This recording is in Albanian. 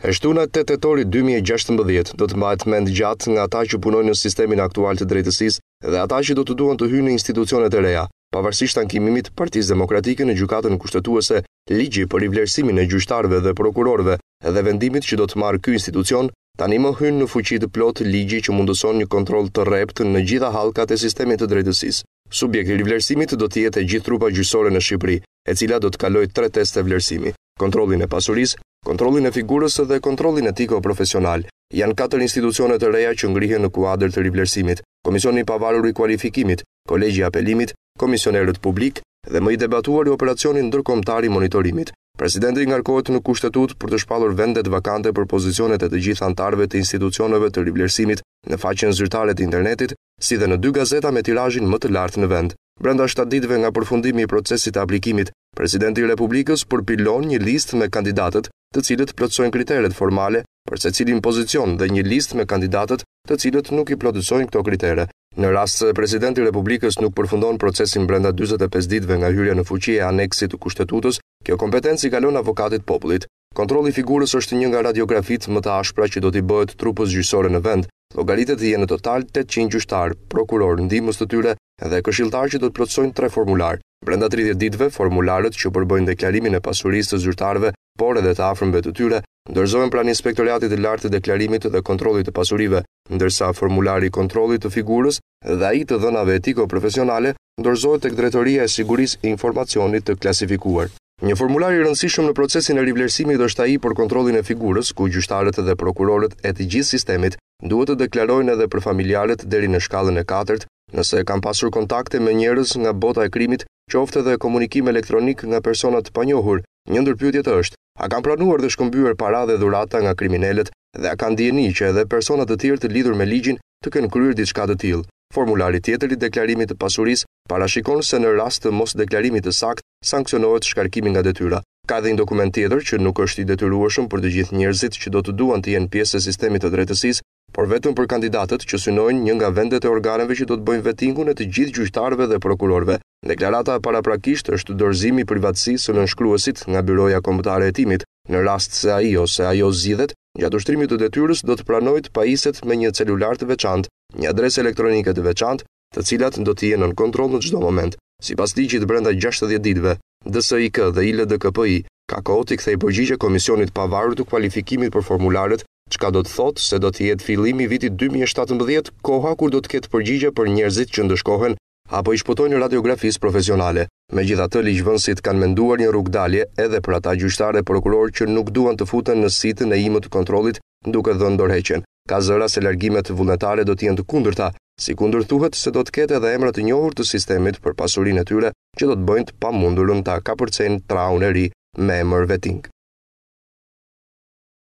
E shtuna 8 tetori 2016 do të mbajt mend gjatë nga ata që punojnë në sistemin aktual të drejtësisë dhe ata që do të duan të hyjnë në institucionet e reja, pavarësisht ankimimit të Partisë Demokratike në gjykatën kushtetuese, ligji për rivlerësimin e gjyqtarëve dhe prokurorëve dhe vendimit që do të marrë ky institucion, tani më hyn në fuqi të plotë ligji që mundëson një kontroll të rrept në gjitha halkat e sistemit të drejtësisë. Subjekti i vlerësimit do të jetë e gjithë trupa gjyqësore në Shqipëri, e cila do të kalojë tre teste vlerësimi: kontrollin e pasurisë, Kontrollin e figurës dhe kontrollin etiko profesional janë katër institucione të reja që ngrihen në kuadrë të rivlerësimit: Komisioni i pavarur i kualifikimit, Kolegji i apelimit, Komisionerët publik dhe më i debatuari operacioni ndërkombëtar i monitorimit. Presidenti ngarkohet në kushtetutë për të shpallur vendet vakante për pozicionet e të gjithë anëtarëve të institucioneve të rivlerësimit në faqen zyrtare të internetit, si dhe në dy gazeta me tirazhin më të lartë në vend. Brenda 7 ditëve nga përfundimi i procesit të aplikimit, Presidenti i Republikës përpilon një listë me kandidatët të cilët plotësojnë kriteret formale për se cilin pozicion dhe një list me kandidatët të cilët nuk i plotësojnë këto kriteret. Në rast se presidenti i Republikës nuk përfundon procesin brenda 45 ditëve nga hyrja në fuqi e aneksit të kushtetutës, kjo kompetencë i kalon avokatit popullit. Kontrolli i figurës është një nga radiografitë më të ashpra që do të bëhet trupës gjyqësore në vend. Llogaritët janë në total 800 gjyqtar, prokuror, ndihmës të tyre dhe këshilltarë që do të plotësojnë tre formular. Brenda 30 ditëve, formularët që përbëjnë deklarimin e pasurisë të zyrtarëve por edhe të afërmëve të tyre, ndërzohen pranë inspektoriatit të lartë të deklarimit dhe kontrollit të pasurive, ndërsa formulari i kontrollit të figurës dhe ai të dhënave etiko profesionale ndërzohet tek Drejtoria e Sigurisë Informacionit të Klasifikuar. Një formular i rëndësishëm në procesin e rivlerësimit është ai për kontrollin e figurës, ku gjyqtarët dhe prokurorët e të gjithë sistemit duhet të deklarojnë edhe për familjarët deri në shkallën e katërt, nëse kanë pasur kontakte me njerëz nga bota e krimit, qoftë edhe komunikim elektronik nga persona të panjohur, Një ndër pyetjet është, a kanë planuar të shkëmbyer para dhe dhurata nga kriminalet dhe a kanë dieni që edhe persona të tjerë të lidhur me ligjin të kenë kryer diçka të tillë? Formulari tjetër i deklarimit të pasurisë parashikon se në rast të mos deklarimit të sakt, sankcionohet shkarkimi nga detyra. Ka dhe një dokument tjetër që nuk është i detyrueshëm për të gjithë njerëzit që do të duan të jenë pjesë e sistemit të drejtësisë, por vetëm për kandidatët që synojnë një nga vendet e organeve që do të bëjnë vettingun e të gjithë gjyqtarëve dhe prokurorëve. Deklarata e paraprakisht është dorëzimi i privatësisë së nënshkruesit nga Byroja Kombëtare e Hetimit. Në rast se ai ose ajo zgjidhet, gjatë ushtrimit të detyrës do të pa pajiset me një celular të veçantë, një adresë elektronike të veçantë, të cilat do të jenë në kontroll në çdo moment. Sipas ligjit brenda 60 ditëve, DSIK dhe ILDKPI ka kohë të kthej përgjigje komisionit pavarur të kualifikimit për formularët qka do të thotë se do të jetë filimi vitit 2017 koha kur do të ketë përgjigje për njerëzit që ndëshkohen apo i shpotojnë radiografis profesionale. Me gjitha të liqëvënsit kanë menduar një dalje edhe për ata gjyshtare prokuror që nuk duan të futen në sitën e imët të kontrolit duke dhe ndorheqen. Ka zëra se largimet vullnetare do t'jen të kundërta, si kundër thuhet se do t'ket edhe emrat të njohur të sistemit për pasurin e tyre që do t'bëjnë të pa mundurën ta kapërcen traun e ri me emër